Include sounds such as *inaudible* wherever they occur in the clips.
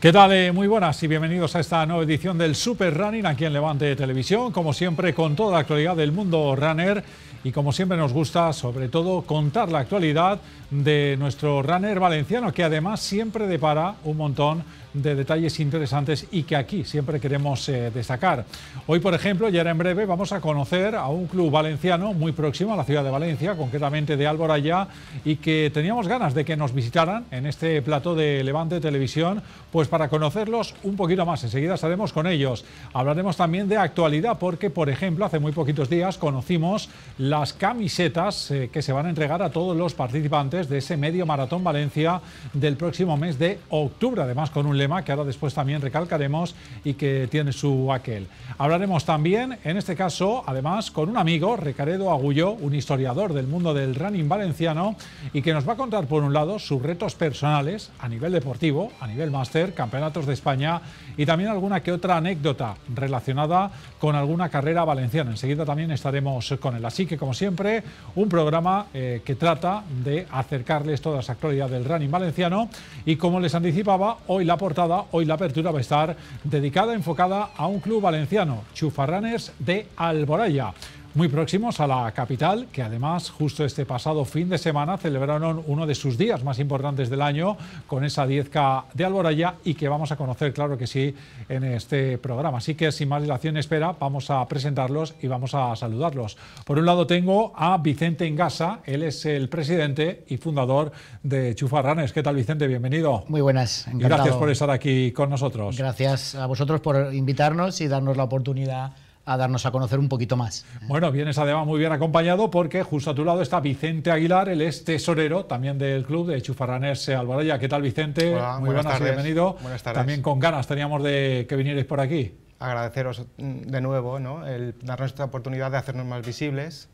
¿Qué tal? Eh, muy buenas y bienvenidos a esta nueva edición del Super Running aquí en Levante Televisión, como siempre con toda la actualidad del mundo runner y como siempre nos gusta sobre todo contar la actualidad de nuestro runner valenciano que además siempre depara un montón de detalles interesantes y que aquí siempre queremos eh, destacar. Hoy, por ejemplo, ya ahora en breve, vamos a conocer a un club valenciano muy próximo a la ciudad de Valencia, concretamente de Alboraya, y que teníamos ganas de que nos visitaran en este plato de Levante Televisión, pues para conocerlos un poquito más. Enseguida estaremos con ellos. Hablaremos también de actualidad, porque, por ejemplo, hace muy poquitos días conocimos las camisetas eh, que se van a entregar a todos los participantes de ese medio maratón Valencia del próximo mes de octubre, además con un que ahora después también recalcaremos y que tiene su aquel. Hablaremos también, en este caso, además, con un amigo, Recaredo Agulló, un historiador del mundo del running valenciano y que nos va a contar, por un lado, sus retos personales a nivel deportivo, a nivel máster, campeonatos de España y también alguna que otra anécdota relacionada con alguna carrera valenciana. Enseguida también estaremos con él. Así que, como siempre, un programa eh, que trata de acercarles toda esa actualidad del running valenciano y, como les anticipaba, hoy la por hoy la apertura va a estar dedicada, enfocada a un club valenciano, Chufarranes de Alboraya muy próximos a la capital, que además justo este pasado fin de semana celebraron uno de sus días más importantes del año con esa 10K de Alboraya y que vamos a conocer, claro que sí, en este programa. Así que sin más dilación espera, vamos a presentarlos y vamos a saludarlos. Por un lado tengo a Vicente Engasa, él es el presidente y fundador de Chufarranes. ¿Qué tal Vicente? Bienvenido. Muy buenas, gracias por estar aquí con nosotros. Gracias a vosotros por invitarnos y darnos la oportunidad a darnos a conocer un poquito más. Bueno, vienes además muy bien acompañado porque justo a tu lado está Vicente Aguilar, el ex tesorero también del club de Chufarranés Alvarella. ¿Qué tal, Vicente? Hola, muy buenas, bienvenido. También con ganas teníamos de que vinierais por aquí. Agradeceros de nuevo ¿no? el darnos esta oportunidad de hacernos más visibles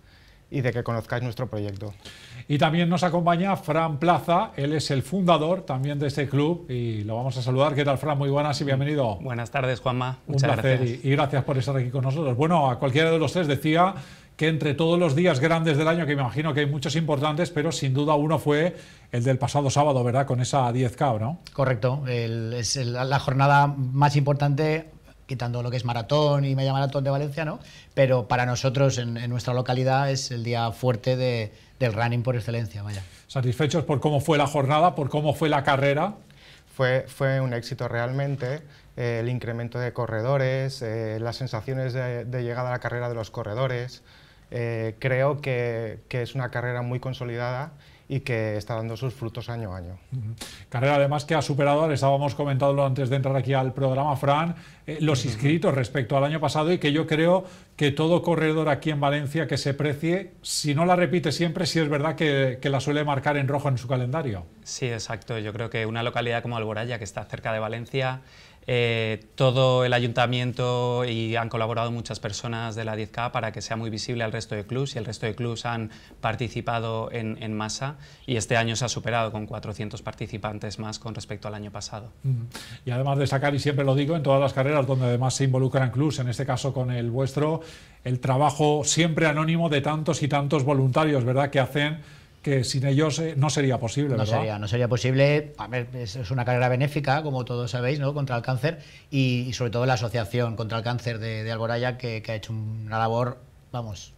y de que conozcáis nuestro proyecto. Y también nos acompaña Fran Plaza, él es el fundador también de este club y lo vamos a saludar. ¿Qué tal, Fran? Muy buenas y bienvenido. Buenas tardes, Juanma. Muchas gracias. Y, gracias por estar aquí con nosotros. Bueno, a cualquiera de los tres decía que entre todos los días grandes del año, que me imagino que hay muchos importantes, pero sin duda uno fue el del pasado sábado, ¿verdad? Con esa 10K, ¿no? Correcto, es la jornada más importante quitando lo que es maratón y media maratón de Valencia, ¿no? Pero para nosotros en, nuestra localidad es el día fuerte del running por excelencia, vaya. ¿Satisfechos por cómo fue la jornada, por cómo fue la carrera? Fue, fue un éxito realmente. Eh, el incremento de corredores, eh, las sensaciones de, llegada a la carrera de los corredores. Eh, creo que, que es una carrera muy consolidada y que está dando sus frutos año a año. Carrera además que ha superado, estábamos comentando antes de entrar aquí al programa, Fran, eh, los inscritos respecto al año pasado y que yo creo que todo corredor aquí en Valencia que se precie, si no la repite siempre, si es verdad que, que la suele marcar en rojo en su calendario. Sí, exacto. Yo creo que una localidad como Alboraya, que está cerca de Valencia, eh, todo el ayuntamiento y han colaborado muchas personas de la 10K para que sea muy visible al resto de clubs y el resto de clubs han participado en, masa y este año se ha superado con 400 participantes más con respecto al año pasado. Y además destacar, y siempre lo digo, en todas las carreras donde además se involucran clubs, en este caso con el vuestro, el trabajo siempre anónimo de tantos y tantos voluntarios, ¿verdad?, que hacen que sin ellos eh, no sería posible, No sería, no sería posible. A ver, es, una carrera benéfica, como todos sabéis, ¿no? contra el cáncer y, sobre todo la Asociación contra el Cáncer de, Alboraya, que, ha hecho una labor, vamos,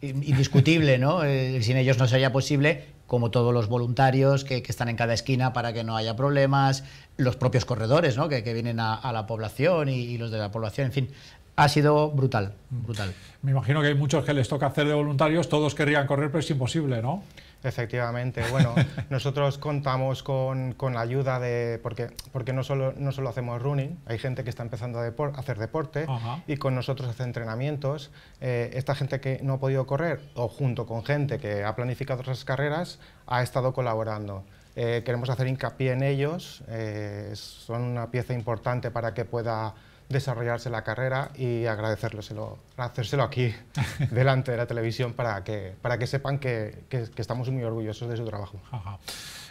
indiscutible, ¿no? Eh, sin ellos no sería posible como todos los voluntarios que, están en cada esquina para que no haya problemas, los propios corredores ¿no? que, vienen a, la población y, y los de la población, en fin, ha sido brutal, brutal. Me imagino que hay muchos que les toca hacer de voluntarios, todos querrían correr, pero es imposible, ¿no? Efectivamente, bueno, *laughs* nosotros contamos con, con, la ayuda de, porque, porque no, solo, no solo hacemos running, hay gente que está empezando a, hacer deporte y con nosotros hace entrenamientos. Eh, esta gente que no ha podido correr o junto con gente que ha planificado otras carreras ha estado colaborando. Eh, queremos hacer hincapié en ellos, eh, son una pieza importante para que pueda desarrollarse la carrera y agradecérselo, ...hacérselo aquí *laughs* delante de la televisión para que, para que sepan que, estamos muy orgullosos de su trabajo.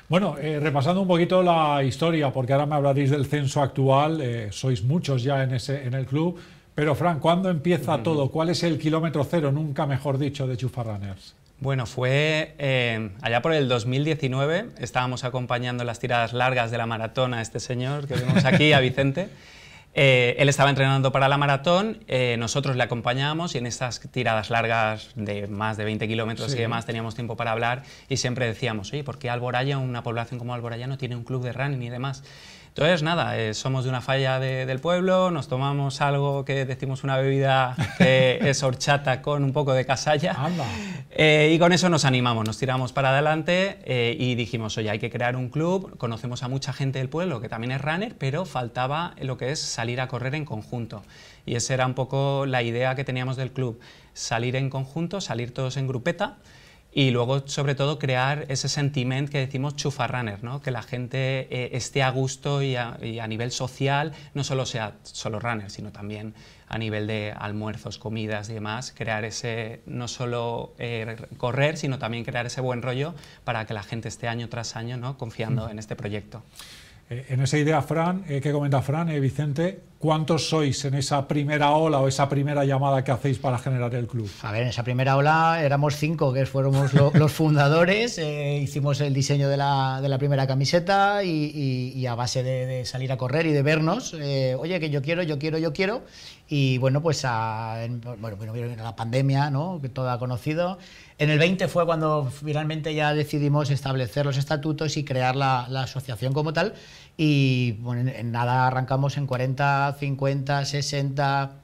Bueno, eh, repasando un poquito la historia, porque ahora me hablaréis del censo actual, eh, sois muchos ya en, ese, en el club, pero Fran, ¿cuándo empieza todo? ¿Cuál es el kilómetro cero, nunca mejor dicho, de Chufa Runners? Bueno, fue eh, allá por el 2019, estábamos acompañando las tiradas largas de la maratona a este señor que vemos aquí, a Vicente, *laughs* Eh, él estaba entrenando para la maratón, eh, nosotros le acompañábamos y en estas tiradas largas de más de 20 kilómetros y demás teníamos tiempo para hablar y siempre decíamos, oye, ¿por qué Alboraya, una población como Alboraya, no tiene un club de running y demás? Entonces, nada, eh, somos de una falla del pueblo, nos tomamos algo que decimos una bebida que *laughs* es horchata con un poco de casalla. Eh, y con eso nos animamos, nos tiramos para adelante eh, y dijimos, oye, hay que crear un club, conocemos a mucha gente del pueblo que también es runner, pero faltaba lo que es salir a correr en conjunto. Y esa era un poco la idea que teníamos del club, salir en conjunto, salir todos en grupeta. Y luego, sobre todo, crear ese sentimiento que decimos chufa ¿no? que la gente eh, esté a gusto y a, nivel social, no solo sea solo runner, sino también a nivel de almuerzos, comidas y demás, crear ese, no solo eh, correr, sino también crear ese buen rollo para que la gente esté año tras año ¿no? confiando mm. en este proyecto. Eh, en esa idea, Fran, ¿qué comenta Fran, Vicente, ¿Cuántos sois en esa primera ola o esa primera llamada que hacéis para generar el club? A ver, en esa primera ola éramos cinco, que fuéramos los fundadores, eh, hicimos el diseño de la, primera camiseta y, a base de, salir a correr y de vernos, eh, oye, que yo quiero, yo quiero, yo quiero. Y bueno, pues a, en, la pandemia, que todo ha conocido. En el 20 fue cuando finalmente ya decidimos establecer los estatutos y crear la asociación como tal y bueno, en nada arrancamos en 40, 50, 60.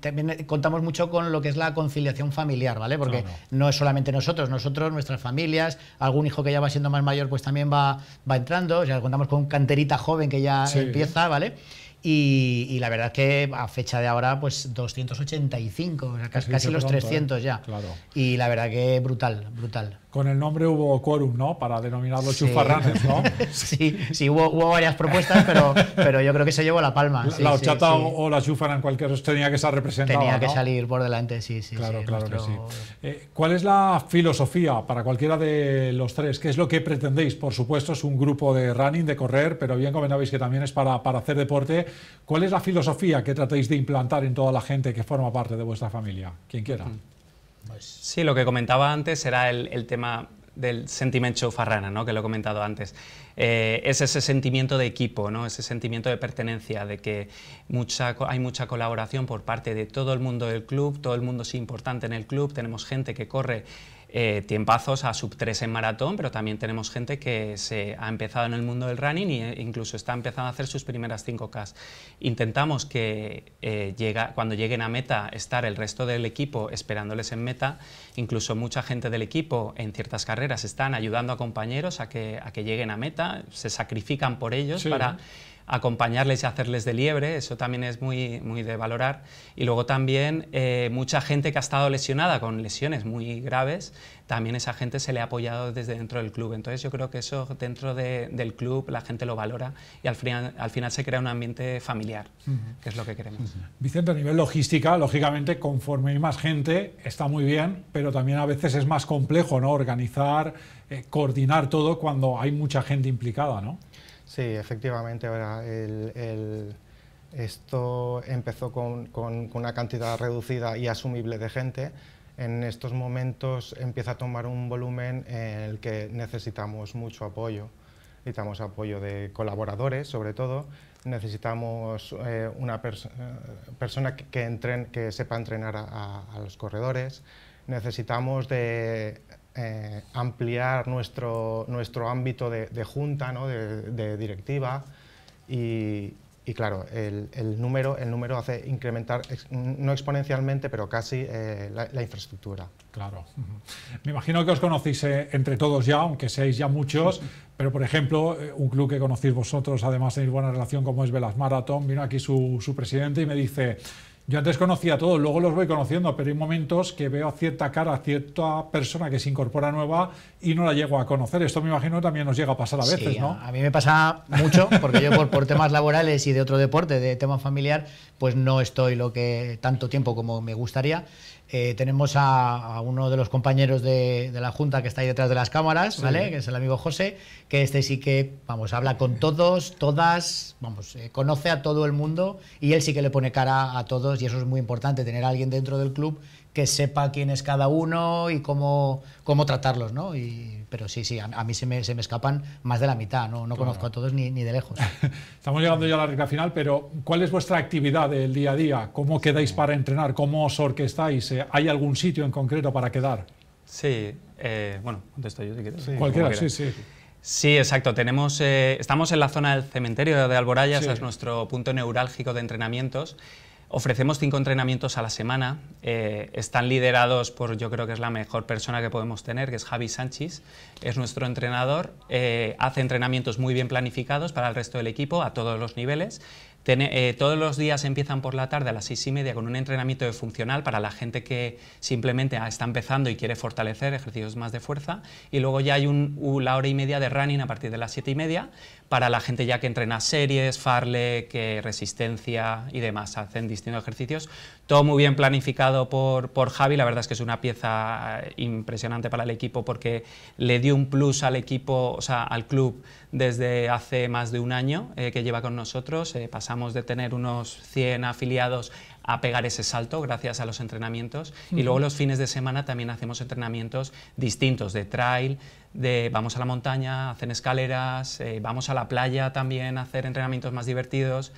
también contamos mucho con lo que es la conciliación familiar, ¿vale? Porque no es solamente nosotros, nosotros, nuestras familias, algún hijo que ya va siendo más mayor, pues también va, va entrando. O sea, contamos con canterita joven que ya empieza, ¿vale? Y, la verdad que a fecha de ahora, pues 285, casi, los 300 ¿eh? ya. Y la verdad que brutal, brutal. Con el nombre hubo quórum, ¿no? Para denominar los chufarranes, ¿no? *laughs* sí, sí, hubo, hubo varias propuestas, pero, pero yo creo que se llevó la palma. la, ochata o, la chufara en cualquier tenía que estar representada. Tenía que salir por delante, sí, sí. Claro, claro que sí. Eh, ¿Cuál es la filosofía para cualquiera de los tres? ¿Qué es lo que pretendéis? Por supuesto, es un grupo de running, de correr, pero bien comentabais que también es para, para hacer deporte ¿Cuál es la filosofía que tratáis de implantar en toda la gente que forma parte de vuestra familia? Quien quiera. Pues sí, lo que comentaba antes era el, tema del sentimiento farrana, ¿no? que lo he comentado antes. Eh, es ese sentimiento de equipo, ¿no? ese sentimiento de pertenencia, de que mucha, hay mucha colaboración por parte de todo el mundo del club, todo el mundo es importante en el club, tenemos gente que corre eh, tiempazos a sub 3 en maratón, pero también tenemos gente que se ha empezado en el mundo del running e incluso está empezando a hacer sus primeras 5K. Intentamos que eh, llega, cuando lleguen a meta estar el resto del equipo esperándoles en meta, incluso mucha gente del equipo en ciertas carreras están ayudando a compañeros a que, a que lleguen a meta, se sacrifican por ellos para acompañarles y hacerles de liebre, eso también es muy, muy de valorar. Y luego también eh, mucha gente que ha estado lesionada con lesiones muy graves, también esa gente se le ha apoyado desde dentro del club. Entonces yo creo que eso dentro del club la gente lo valora y al final, se crea un ambiente familiar, que es lo que queremos. Vicente, a nivel logística, lógicamente conforme hay más gente está muy bien, pero también a veces es más complejo ¿no? organizar, eh, coordinar todo cuando hay mucha gente implicada, ¿no? Sí, efectivamente. Ahora, el, esto empezó con, con, una cantidad reducida y asumible de gente. En estos momentos empieza a tomar un volumen en el que necesitamos mucho apoyo. Necesitamos apoyo de colaboradores, sobre todo. Necesitamos eh, una eh, persona que, entren, que sepa entrenar a los corredores. Necesitamos de eh, ampliar nuestro, nuestro ámbito de, junta, ¿no? de, directiva y, claro, el, número, el número hace incrementar, no exponencialmente, pero casi eh, la, infraestructura. Claro. Me imagino que os conocéis eh, entre todos ya, aunque seáis ya muchos, pero por ejemplo, un club que conocéis vosotros, además de tenéis buena relación como es Velas maratón vino aquí su, su presidente y me dice yo antes conocía a todos, luego los voy conociendo, pero hay momentos que veo cierta cara, cierta persona que se incorpora nueva y no la llego a conocer. Esto me imagino también nos llega a pasar a veces, ¿no? A mí me pasa mucho, porque yo por, temas laborales y de otro deporte, de tema familiar, pues no estoy lo que tanto tiempo como me gustaría. Eh, tenemos a, uno de los compañeros de, la Junta que está ahí detrás de las cámaras, ¿vale? Que es el amigo José, que este sí que, vamos, habla con todos, todas, vamos, eh, conoce a todo el mundo y él sí que le pone cara a todos y eso es muy importante, tener a alguien dentro del club que sepa quién es cada uno y cómo, cómo tratarlos, ¿no? Y, pero sí, sí, a, mí se me, se me, escapan más de la mitad, no, no conozco a todos ni, ni de lejos. *laughs* Estamos llegando ya a la rica final, pero ¿cuál es vuestra actividad del día a día? ¿Cómo quedáis para entrenar? ¿Cómo os orquestáis? Eh, ¿Hay algún sitio en concreto para quedar? Sí, eh, bueno, contesto yo si quieres. Sí, cualquiera, sí, sí. Sí, exacto. Tenemos, eh, estamos en la zona del cementerio de Alboraya, ese es nuestro punto neurálgico de entrenamientos. Ofrecemos cinco entrenamientos a la semana. Eh, están liderados por, yo creo que es la mejor persona que podemos tener, que es Javi Sánchez. Es nuestro entrenador. Eh, hace entrenamientos muy bien planificados para el resto del equipo a todos los niveles. Eh, todos los días empiezan por la tarde a las seis y media con un entrenamiento de funcional para la gente que simplemente ah, está empezando y quiere fortalecer ejercicios más de fuerza. Y luego ya hay una hora y media de running a partir de las siete y media para la gente ya que entrena series, farle, que resistencia y demás, hacen distintos ejercicios. Todo muy bien planificado por, Javi, la verdad es que es una pieza eh, impresionante para el equipo porque le dio un plus al equipo, o sea, al club desde hace más de un año eh, que lleva con nosotros. Eh, pasamos de tener unos 100 afiliados a pegar ese salto gracias a los entrenamientos. Y luego los fines de semana también hacemos entrenamientos distintos de trail, de vamos a la montaña, hacen escaleras, eh, vamos a la playa también a hacer entrenamientos más divertidos.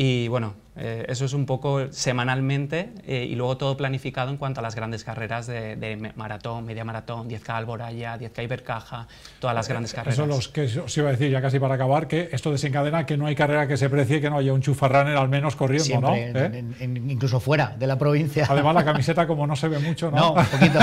Y bueno, eh, eso es un poco semanalmente eh, y luego todo planificado en cuanto a las grandes carreras de, maratón, media maratón, 10K Alboraya, 10K Ibercaja, todas las eh, grandes carreras. Eso los que os iba a decir ya casi para acabar, que esto desencadena que no hay carrera que se precie que no haya un chufarraner al menos corriendo, ¿no? incluso fuera de la provincia. Además la *laughs* camiseta como no se ve mucho, ¿no? No, un poquito.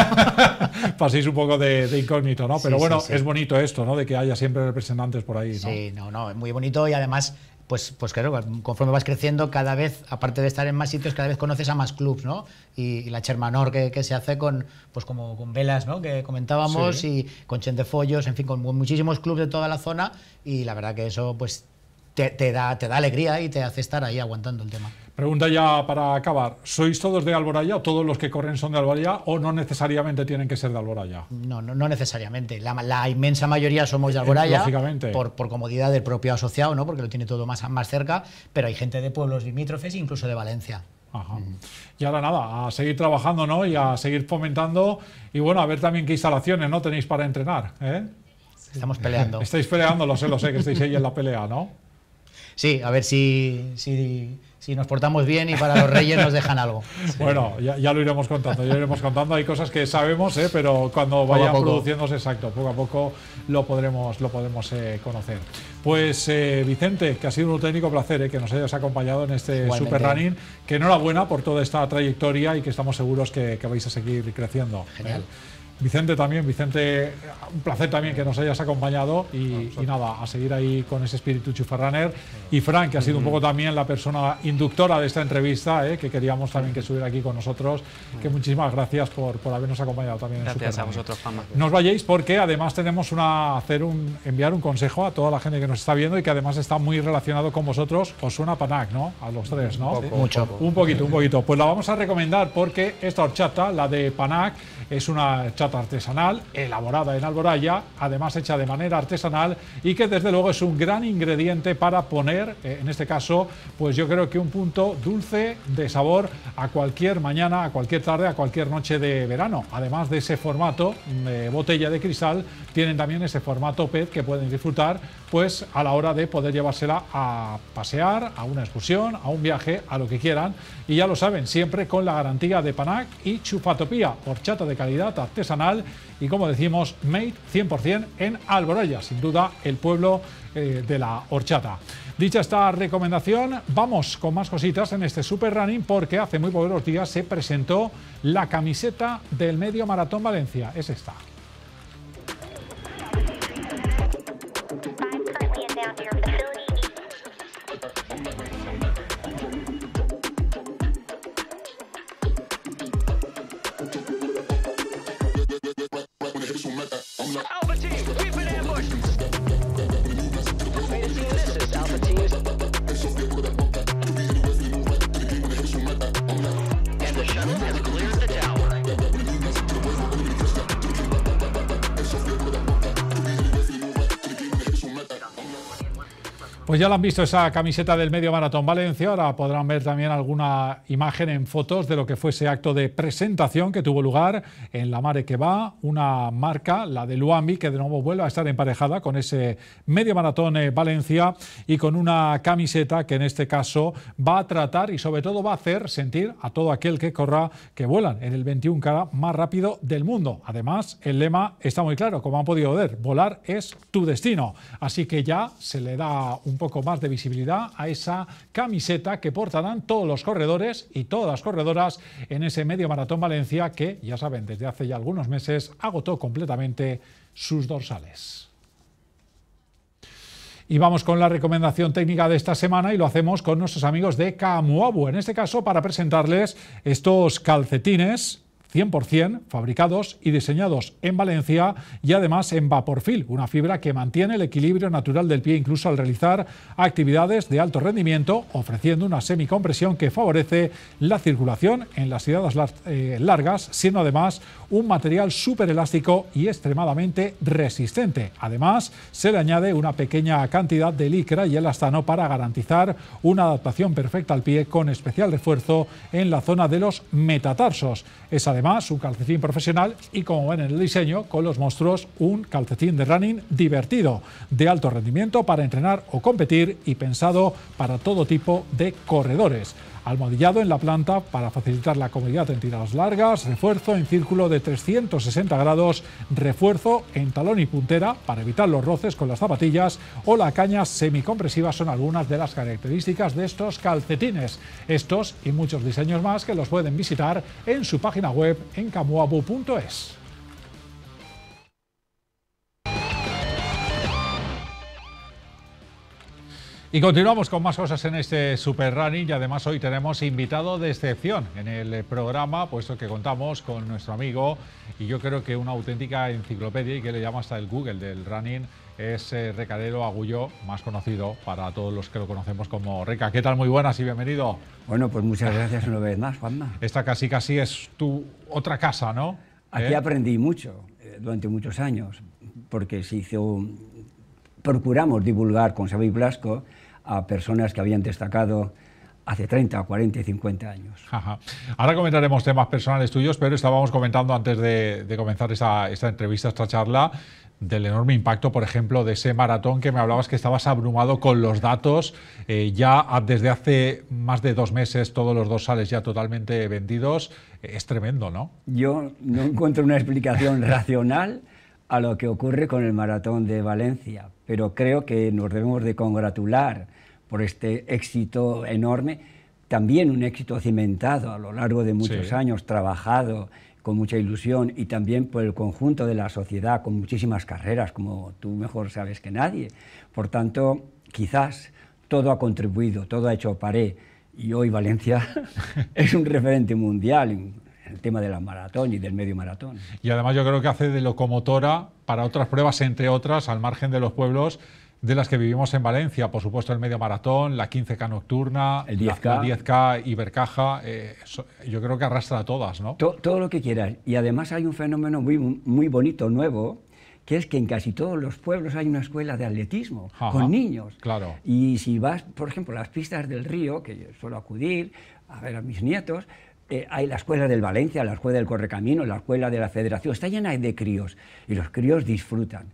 *laughs* Paséis un poco de, incógnito, ¿no? Pero bueno, es bonito esto, ¿no? De que haya siempre representantes por ahí, ¿no? Sí, no, no, es muy bonito y además pues, pues claro, conforme vas creciendo, cada vez, aparte de estar en más sitios, cada vez conoces a más clubs, ¿no? Y, la Chermanor que, se hace con, pues como con Velas, ¿no? Que comentábamos, y con Chendefollos, en fin, con muchísimos clubs de toda la zona, y la verdad que eso, pues, te, te da, te da alegría y te hace estar ahí aguantando el tema. Pregunta ya para acabar. ¿Sois todos de Alboraya o todos los que corren son de Alboraya o no necesariamente tienen que ser de Alboraya? No, no, no necesariamente. La, inmensa mayoría somos de Alboraya. Por, comodidad del propio asociado, ¿no? porque lo tiene todo más, más cerca, pero hay gente de pueblos limítrofes, e incluso de Valencia. Ajá. Y ahora nada, a seguir trabajando ¿no? y a seguir fomentando y bueno, a ver también qué instalaciones ¿no? tenéis para entrenar. ¿eh? Estamos peleando. Estáis peleando, lo sé, lo sé, que estáis ahí en la pelea, ¿no? Sí, a ver si, si, nos portamos bien y para los reyes nos dejan algo. *laughs* Bueno, ya, lo iremos contando, ya iremos contando. Hay cosas que sabemos, ¿eh? pero cuando vayan produciéndose, exacto, poco a poco lo podremos, lo eh, conocer. Pues eh, Vicente, que ha sido un técnico placer que nos hayas acompañado en este Super Running. Que enhorabuena por toda esta trayectoria y que estamos seguros que, que vais a seguir creciendo. Genial. Vicente también, Vicente, un placer también que nos hayas acompañado y, ah, pues. nada, a seguir ahí con ese espíritu chufarraner. Y Frank, que ha sido un poco también la persona inductora de esta entrevista, ¿eh? que queríamos también que estuviera aquí con nosotros, que muchísimas gracias por, por habernos acompañado también. Gracias a vosotros, No vayáis porque además tenemos una, hacer un, enviar un consejo a toda la gente que nos está viendo y que además está muy relacionado con vosotros. Os suena Panac, ¿no? A los tres, ¿no? Mucho. Un poquito, un poquito. Pues la vamos a recomendar porque esta horchata, la de Panac, es una artesanal, elaborada en Alboraya, además hecha de manera artesanal y que desde luego es un gran ingrediente para poner, eh, en este caso, pues yo creo que un punto dulce de sabor a cualquier mañana, a cualquier tarde, a cualquier noche de verano. Además de ese formato de mm, eh, botella de cristal, tienen también ese formato PET que pueden disfrutar pues a la hora de poder llevársela a pasear, a una excursión, a un viaje, a lo que quieran. Y ya lo saben, siempre con la garantía de Panac y Chufatopía, horchata de calidad artesanal y, como decimos, made 100% en Alboraya, sin duda el pueblo eh, de la horchata. Dicha esta recomendación, vamos con más cositas en este Super Running porque hace muy pocos días se presentó la camiseta del Medio Maratón Valencia. Es esta. Pues ya lo han visto esa camiseta del Medio Maratón Valencia, ahora podrán ver también alguna imagen en fotos de lo que fue ese acto de presentación que tuvo lugar en la Mare que va, una marca, la de Luambi, que de nuevo vuelve a estar emparejada con ese Medio Maratón eh, Valencia y con una camiseta que en este caso va a tratar y sobre todo va a hacer sentir a todo aquel que corra que vuelan en el 21 cara más rápido del mundo. Además, el lema está muy claro, como han podido ver, volar es tu destino. Así que ya se le da un poco poco más de visibilidad a esa camiseta que portarán todos los corredores y todas las corredoras en ese medio maratón Valencia que, ya saben, desde hace ya algunos meses agotó completamente sus dorsales. Y vamos con la recomendación técnica de esta semana y lo hacemos con nuestros amigos de Camuabu, en este caso para presentarles estos calcetines 100% fabricados y diseñados en Valencia y además en Vaporfil, una fibra que mantiene el equilibrio natural del pie incluso al realizar actividades de alto rendimiento, ofreciendo una semicompresión que favorece la circulación en las ciudades eh, largas, siendo además un material súper elástico y extremadamente resistente. Además, se le añade una pequeña cantidad de licra y elastano para garantizar una adaptación perfecta al pie con especial refuerzo en la zona de los metatarsos. Es además Además, un calcetín profesional y como ven en el diseño, con los monstruos, un calcetín de running divertido, de alto rendimiento para entrenar o competir y pensado para todo tipo de corredores. Almohadillado en la planta para facilitar la comodidad en tiradas largas, refuerzo en círculo de 360 grados, refuerzo en talón y puntera para evitar los roces con las zapatillas o la caña semicompresiva son algunas de las características de estos calcetines. Estos y muchos diseños más que los pueden visitar en su página web en camuabu.es. Y continuamos con más cosas en este Super Running y además hoy tenemos invitado de excepción en el programa, puesto que contamos con nuestro amigo y yo creo que una auténtica enciclopedia y que le llama hasta el Google del running es eh, Recadero Agullo, más conocido para todos los que lo conocemos como Reca. ¿Qué tal? Muy buenas y bienvenido. Bueno, pues muchas gracias una vez más, Juanma. Esta casi casi es tu otra casa, ¿no? Aquí ¿Eh? aprendí mucho eh, durante muchos años, porque se hizo... Procuramos divulgar con Xavi Blasco a personas que habían destacado hace 30, 40 y 50 años. Ahora comentaremos temas personales tuyos, pero estábamos comentando antes de, comenzar esta, entrevista, esta charla, del enorme impacto, por ejemplo, de ese maratón que me hablabas que estabas abrumado con los datos. Eh, ya desde hace más de dos meses todos los dos sales ya totalmente vendidos. Eh, es tremendo, ¿no? Yo no encuentro una explicación *laughs* racional a lo que ocurre con el maratón de Valencia, pero creo que nos debemos de congratular por este éxito enorme, también un éxito cimentado a lo largo de muchos años, trabajado con mucha ilusión y también por el conjunto de la sociedad, con muchísimas carreras, como tú mejor sabes que nadie. Por tanto, quizás todo ha contribuido, todo ha hecho paré. Y hoy Valencia *laughs* es un referente mundial, el tema de la maratón y del medio maratón. Y además yo creo que hace de locomotora para otras pruebas, entre otras, al margen de los pueblos de las que vivimos en Valencia, por supuesto el medio maratón, la 15K nocturna, el 10K, la, 10K Ibercaja, eh, yo creo que arrastra a todas, ¿no? todo lo que quieras. Y además hay un fenómeno muy, muy bonito, nuevo, que es que en casi todos los pueblos hay una escuela de atletismo con niños. Claro. Y si vas, por ejemplo, a las pistas del río, que yo suelo acudir a ver a mis nietos, eh, hay la escuela del Valencia, la escuela del Correcamino, la escuela de la Federación, está llena de críos y los críos disfrutan.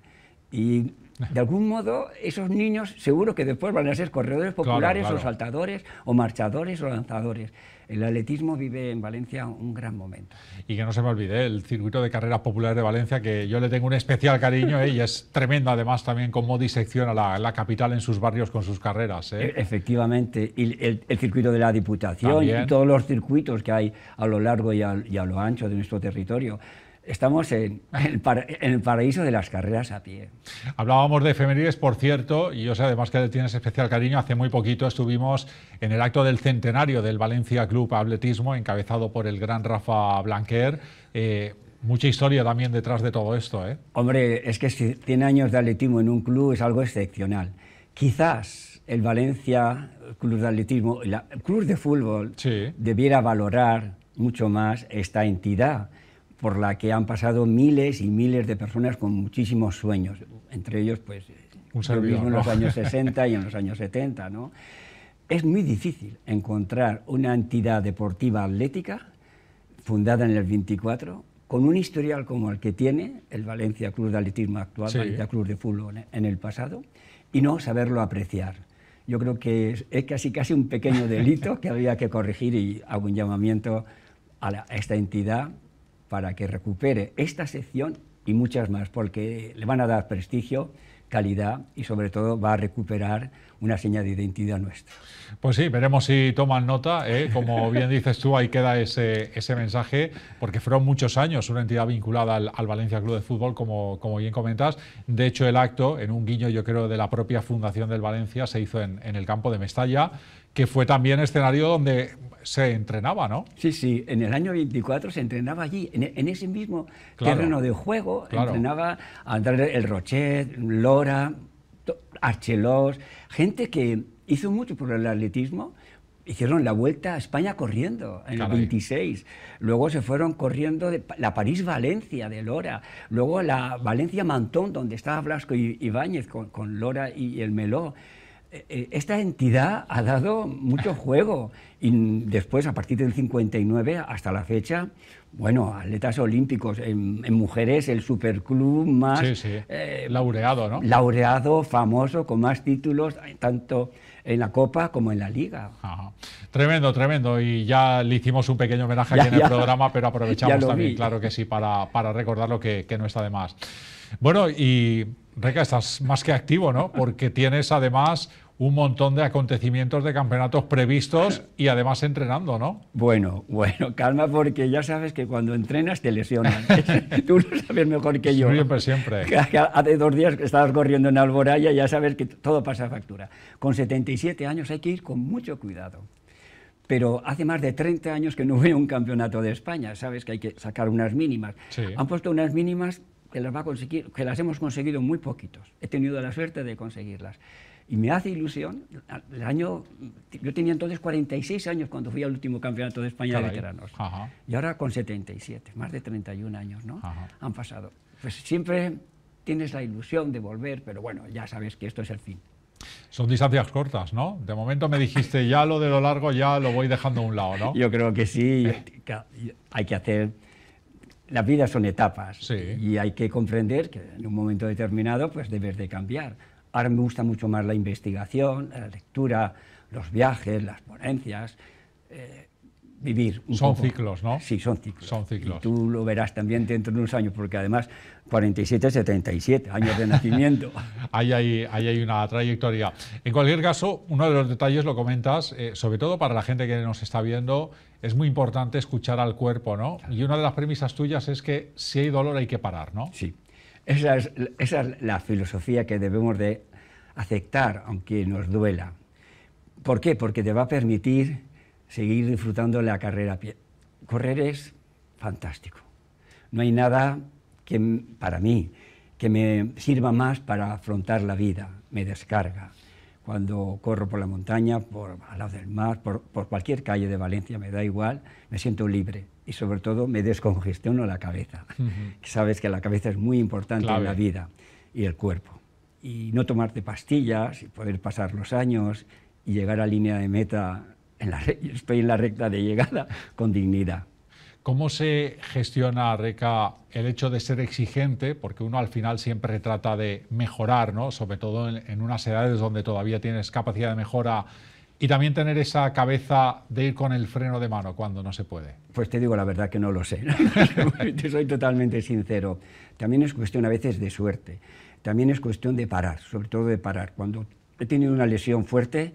Y de algún modo esos niños seguro que después van a ser corredores populares o saltadores o marchadores o lanzadores el atletismo vive en Valencia un gran momento. Y que no se me olvide ¿eh? el circuito de carreras populares de Valencia, que yo le tengo un especial cariño ¿eh? y es tremendo además también cómo disecciona la, capital en sus barrios con sus carreras. ¿eh? E, efectivamente, y el, circuito de la Diputación y todos los circuitos que hay a lo largo y a lo ancho de nuestro territorio. Estamos en, el paraíso de las carreras a pie. Hablábamos de efemérides, por cierto, y yo sé además que le tienes especial cariño. Hace muy poquito estuvimos en el acto del centenario del Valencia Club Atletismo, encabezado por el gran Rafa Blanquer. Eh, mucha historia también detrás de todo esto. ¿eh? Hombre, es que 100 años de atletismo en un club es algo excepcional. Quizás el Valencia Club de Atletismo, el Club de Fútbol, debiera valorar mucho más esta entidad por la que han pasado miles y miles de personas con muchísimos sueños, entre ellos, pues, eh, Un mismo en los años 60 *laughs* y en los años 70, ¿no? Es muy difícil encontrar una entidad deportiva atlética fundada en el 24 con un historial como el que tiene el Valencia Club de Atletismo actual, Valencia Club de Fútbol en el pasado, y no saberlo apreciar. Yo creo que es, casi, casi un pequeño delito que había que corregir y hago un llamamiento a esta entidad para que recupere esta sección y muchas más, porque le van a dar prestigio, calidad y sobre todo va a recuperar una señal de identidad nuestra. Pues sí, veremos si toman nota. ¿eh? Como bien dices tú, ahí queda ese, ese mensaje, porque fueron muchos años una entidad vinculada al, Valencia Club de Fútbol, como, como, bien comentas. De hecho, el acto, en un guiño yo creo de la propia Fundación del Valencia, se hizo en el campo de Mestalla que fue también escenario donde se entrenaba, ¿no? Sí, sí, en el año 24 se entrenaba allí, en, ese mismo terreno de juego, entrenaba Andrés El Rochet, Lora, Archelos, gente que hizo mucho por el atletismo. Hicieron la vuelta a España corriendo en el 26. Luego se fueron corriendo de la París-Valencia de Lora. Luego la Valencia-Mantón, donde estaba Blasco Ibáñez con, con Lora y el Meló. Eh, eh, esta entidad ha dado mucho *laughs* juego y después, a partir del 59 hasta la fecha, bueno, atletas olímpicos, en, mujeres el superclub más... Eh, laureado, ¿no? Laureado, famoso, con más títulos, tanto en la Copa como en la Liga. Tremendo, tremendo. Y ya le hicimos un pequeño homenaje *laughs* aquí en el programa, pero *laughs* aprovechamos también, claro que sí, para, recordarlo recordar lo que, que no está de más. Bueno, y Reca, estás más que activo, ¿no? Porque tienes además un montón de acontecimientos de campeonatos previstos y además entrenando, ¿no? Bueno, bueno, calma porque ya sabes que cuando entrenas te lesionan. *laughs* Tú lo sabes mejor que yo. Siempre, siempre. *laughs* Hace dos días que estabas corriendo en Alboraya, ya sabes que todo pasa factura. Con 77 años hay que ir con mucho cuidado. Pero hace más de 30 años que no veo un campeonato de España, sabes que hay que sacar unas mínimas. Han puesto unas mínimas que las, va a conseguir, que las hemos conseguido muy poquitos. He tenido la suerte de conseguirlas. Y me hace ilusión, el año, yo tenía entonces 46 años cuando fui al último campeonato de España de veteranos. Y ahora con 77, más de 31 años, ¿no? Han pasado. Pues siempre tienes la ilusión de volver, pero bueno, ya sabes que esto es el fin. Son distancias cortas, ¿no? De momento me dijiste, ya lo de lo largo ya lo voy dejando a un lado, ¿no? Yo creo que sí, eh. hay que hacer las vidas son etapas y hay que comprender que en un momento determinado pues debes de cambiar. Ahora me gusta mucho más la investigación, la lectura, los viajes, las ponencias. Eh, vivir. Un son ciclos, ¿no? Sí, son ciclos. Son ciclos. tú lo verás también dentro de unos años, porque además 47, 77 años de nacimiento. *laughs* ahí, hay, hay, una trayectoria. En cualquier caso, uno de los detalles lo comentas, eh, sobre todo para la gente que nos está viendo, es muy importante escuchar al cuerpo, ¿no? Y una de las premisas tuyas es que si hay dolor hay que parar, ¿no? Sí. Esa es, esa es la filosofía que debemos de aceptar, aunque nos duela. ¿Por qué? Porque te va a permitir seguir disfrutando la carrera. pie Correr es fantástico. No hay nada que, para mí que me sirva más para afrontar la vida, me descarga. Cuando corro por la montaña, por al lado del mar, por, cualquier calle de Valencia, me da igual, me siento libre y sobre todo me descongestiono la cabeza. *laughs* Sabes que la cabeza es muy importante en la vida y el cuerpo. Y no tomarte pastillas y poder pasar los años y llegar a línea de meta en la, estoy en la recta de llegada con dignidad. ¿Cómo se gestiona, Reca, el hecho de ser exigente? Porque uno al final siempre trata de mejorar, ¿no? sobre todo en, en, unas edades donde todavía tienes capacidad de mejora, y también tener esa cabeza de ir con el freno de mano cuando no se puede. Pues te digo la verdad que no lo sé, *laughs* *laughs* te soy totalmente sincero. También es cuestión a veces de suerte, también es cuestión de parar, sobre todo de parar. Cuando he tenido una lesión fuerte,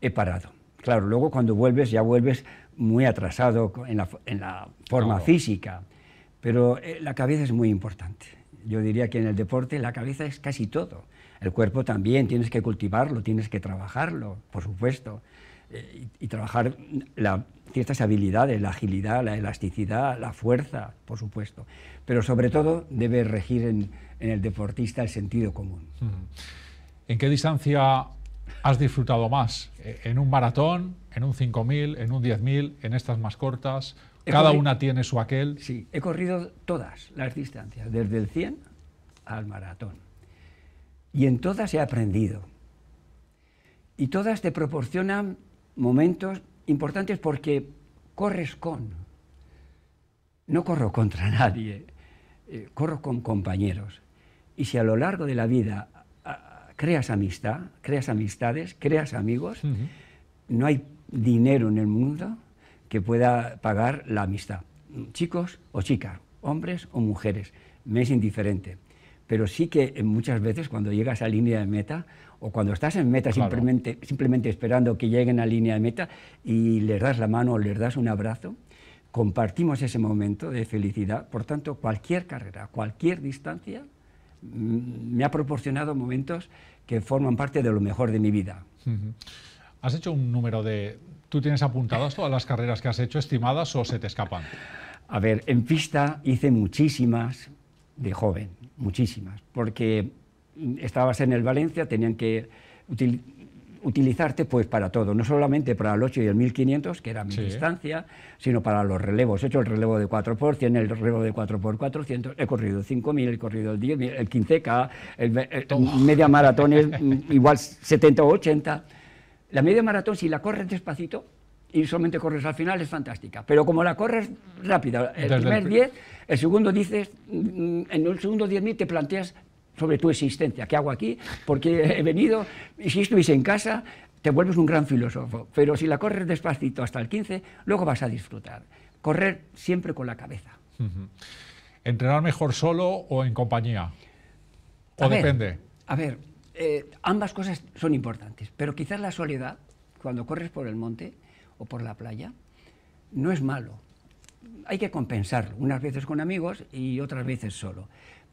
he parado Claro, luego cuando vuelves ya vuelves muy atrasado en la, forma física, pero eh, la cabeza es muy importante. Yo diría que en el deporte la cabeza es casi todo. El cuerpo también, tienes que cultivarlo, tienes que trabajarlo, por supuesto, eh, y, trabajar la, ciertas habilidades, la agilidad, la elasticidad, la fuerza, por supuesto, pero sobre todo debe regir en, en el deportista el sentido común. Mm. ¿En qué distancia has disfrutado más eh, en un maratón, en un 5.000, en un 10.000, en estas más cortas? Cada una tiene su aquel. Sí, he corrido todas las distancias, desde el 100 al maratón. Y en todas he aprendido. Y todas te proporcionan momentos importantes porque corres con. No corro contra *laughs* nadie, eh, corro con compañeros. Y si a lo largo de la vida creas amistad, creas amistades, creas amigos. No hay dinero en el mundo que pueda pagar la amistad. Chicos o chicas, hombres o mujeres, me es indiferente. Pero sí que eh, muchas veces cuando llegas a línea de meta o cuando estás en meta simplemente, simplemente esperando que lleguen a línea de meta y les das la mano o les das un abrazo, compartimos ese momento de felicidad. Por tanto, cualquier carrera, cualquier distancia, Mm, me ha proporcionado momentos que forman parte de lo mejor de mi vida. ¿Has hecho un número de... ¿Tú tienes apuntadas todas las carreras que has hecho estimadas o se te escapan? A ver, en pista hice muchísimas de joven, muchísimas, porque estabas en el Valencia, tenían que utilizarte pues para todo, no solamente para el 8 y el 1500, que era mi distancia, sino para los relevos. He hecho el relevo de 4x100, el relevo de 4x400, he corrido 5000, he corrido el 10.000, el 15K, el, media maratón es mm, igual 70 o 80. La media maratón, si la corres despacito y solamente corres al final, es fantástica. Pero como la corres rápida, el primer 10, el segundo dices, mm, mm, en el segundo 10.000 te planteas sobre tu existencia, ¿qué hago aquí? porque he venido? Y si estuviese en casa, te vuelves un gran filósofo, pero si la corres despacito hasta el 15, luego vas a disfrutar. Correr siempre con la cabeza. ¿Entrenar mejor solo o en compañía? ¿O depende? a ver, eh, ambas cosas son importantes, pero quizás la soledad, cuando corres por el monte o por la playa, no es malo. Hay que compensarlo, unas veces con amigos y otras veces solo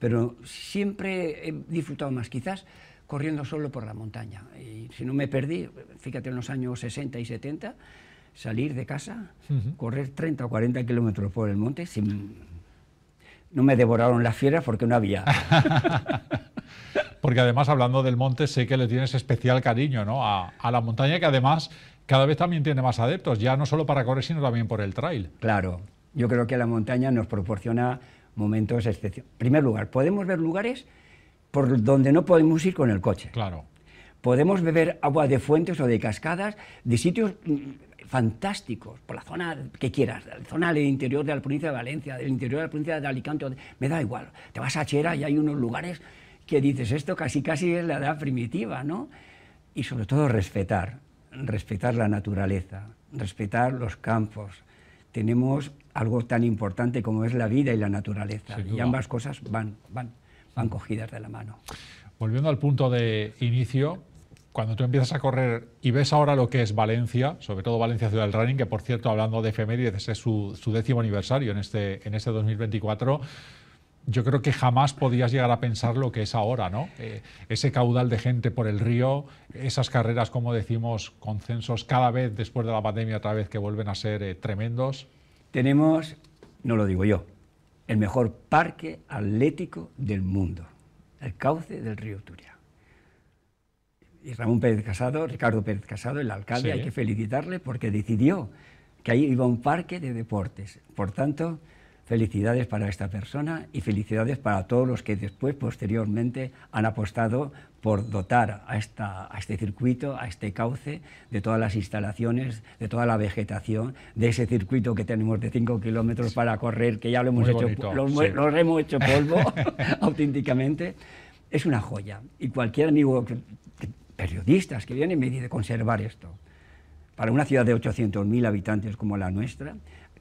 pero siempre he disfrutado más, quizás corriendo solo por la montaña. Y si no me perdí, fíjate en los años 60 y 70, salir de casa, correr 30 o 40 kilómetros por el monte, no me devoraron las fieras porque no había. *laughs* porque además, hablando del monte, sé que le tienes especial cariño a la montaña, que además cada vez también tiene más adeptos, ya no solo para correr, sino también por el trail. Claro, yo creo que la montaña nos proporciona momentos excepcionales. En primer lugar, podemos ver lugares por donde no podemos ir con el coche. Claro. Podemos beber agua de fuentes o de cascadas, de sitios mm, fantásticos, por la zona que quieras, la zona del interior de la provincia de Valencia, del interior de la provincia de Alicante, me da igual. Te vas a Chera y hay unos lugares que dices, esto casi casi es la edad primitiva, ¿no? Y sobre todo respetar, respetar la naturaleza, respetar los campos. Tenemos algo tan importante como es la vida y la naturaleza. Y ambas cosas van, van, van cogidas de la mano. Volviendo al punto de inicio, cuando tú empiezas a correr y ves ahora lo que es Valencia, sobre todo Valencia Ciudad del Running, que por cierto, hablando de efemérides, es su, décimo aniversario en este, en este 2024, yo creo que jamás podías llegar a pensar lo que es ahora, ¿no? Eh, ese caudal de gente por el río, esas carreras, como decimos, consensos cada vez después de la pandemia, otra vez que vuelven a ser eh, tremendos. Tenemos, no lo digo yo, el mejor parque atlético del mundo, el cauce del río Turia. Y Ramón Pérez Casado, Ricardo Pérez Casado, el alcalde, hay que felicitarle porque decidió que ahí iba un parque de deportes. Por tanto, Felicidades para esta persona y felicidades para todos los que después, posteriormente, han apostado por dotar a, esta, a este circuito, a este cauce, de todas las instalaciones, de toda la vegetación, de ese circuito que tenemos de 5 kilómetros para correr, que ya lo hemos, hecho, polvo *laughs* auténticamente. Es una joya. Y cualquier amigo, que, periodistas que vienen, me dice conservar esto. Para una ciudad de 800.000 habitantes como la nuestra,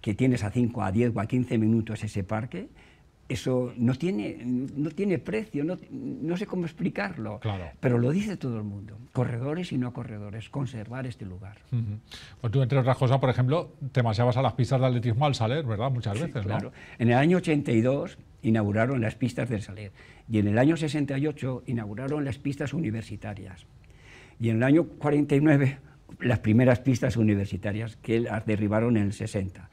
que tienes a 5, a 10 o a 15 minutos ese parque, eso no tiene, no tiene precio, no, sé cómo explicarlo, pero lo dice todo el mundo, corredores y no corredores, conservar este lugar. Pues tú, entre otras cosas, por ejemplo, te marchabas a las pistas de atletismo al Saler, ¿verdad? Muchas veces, claro. En el año 82 inauguraron las pistas del Saler y en el año 68 inauguraron las pistas universitarias y en el año 49 las primeras pistas universitarias que las derribaron en el 60.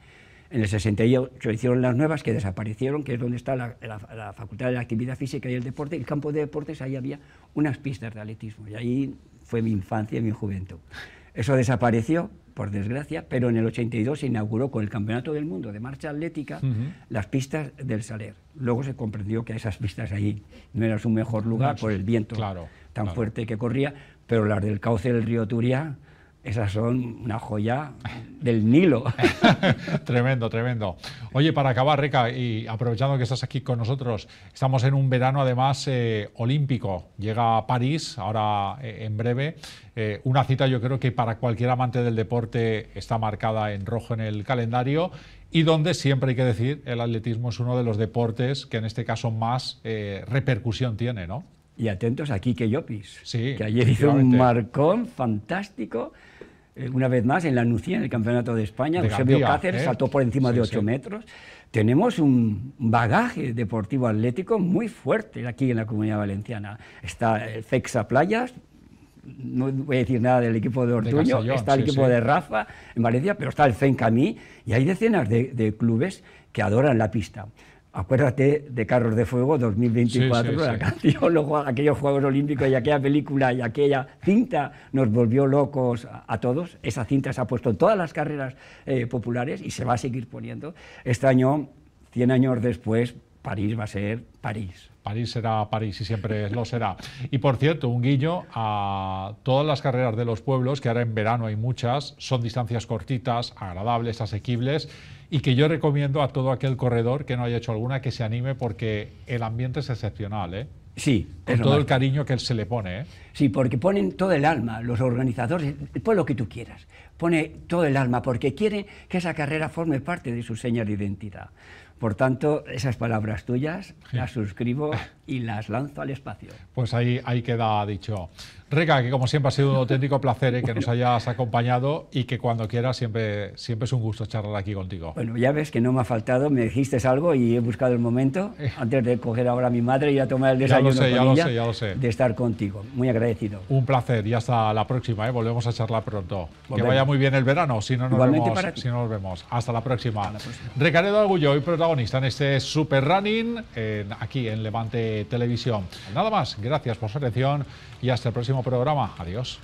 En el 68 hicieron las nuevas que desaparecieron, que es donde está la, Facultad de la Actividad Física y el Deporte. El campo de deportes, ahí había unas pistas de atletismo y ahí fue mi infancia y mi juventud. Eso desapareció, por desgracia, pero en el 82 se inauguró con el Campeonato del Mundo de Marcha Atlética las pistas del Saler. Luego se comprendió que esas pistas ahí no eran su mejor lugar por el viento tan fuerte que corría, pero las del cauce del río Turia esas son una joya del Nilo. *laughs* tremendo, tremendo. Oye, para acabar, Reca, y aprovechando que estás aquí con nosotros, estamos en un verano además eh, olímpico. Llega a París, ahora eh, en breve, eh, una cita yo creo que para cualquier amante del deporte está marcada en rojo en el calendario y donde siempre hay que decir, el atletismo es uno de los deportes que en este caso más repercusión tiene, ¿no? Y atentos a yo Llopis, sí, que ayer hizo un marcón fantástico eh, una vez más, en la Nucía, en el Campeonato de España. De Eusebio Cáceres ¿eh? saltó por encima de 8 metros. Tenemos un bagaje deportivo atlético muy fuerte aquí en la Comunidad Valenciana. Está el eh, Cexa Playas, no voy a decir nada del equipo de Ortuño, está el equipo de Rafa en Valencia, pero está el Fencamí y hay decenas de, clubes que adoran la pista. Acuérdate de Carros de Fuego 2024, aquellos Juegos Olímpicos y aquella película y aquella cinta nos volvió locos a, todos. Esa cinta se ha puesto en todas las carreras eh, populares y se va a seguir poniendo. Este año, 100 años después, París va a ser París. París será París y siempre lo será. Y por cierto, un guiño a todas las carreras de los pueblos, que ahora en verano hay muchas, son distancias cortitas, agradables, asequibles y que yo recomiendo a todo aquel corredor que no haya hecho alguna que se anime porque el ambiente es excepcional, ¿eh? Sí, con todo el cariño que él se le pone. ¿eh? Sí, porque ponen todo el alma, los organizadores, pon lo que tú quieras, pone todo el alma porque quieren que esa carrera forme parte de su señal de identidad. Por tanto, esas palabras tuyas las suscribo y las lanzo al espacio. Pues ahí, ahí queda dicho. Reca, que como siempre ha sido un auténtico placer eh, que nos hayas acompañado y que cuando quieras siempre, siempre es un gusto charlar aquí contigo. Bueno, ya ves que no me ha faltado, me dijiste algo y he buscado el momento, eh. antes de coger ahora a mi madre y a tomar el desayuno ya lo sé, ya lo sé, ya lo sé. de estar contigo. Muy agradecido. Un placer y hasta la próxima, ¿eh? volvemos a charlar pronto. Que vaya muy bien el verano, si no nos, vemos, si no Hasta la próxima. próxima. hoy protagonista en este Super Running, aquí en Levante televisión. Nada más, gracias por su atención y hasta el próximo programa. Adiós.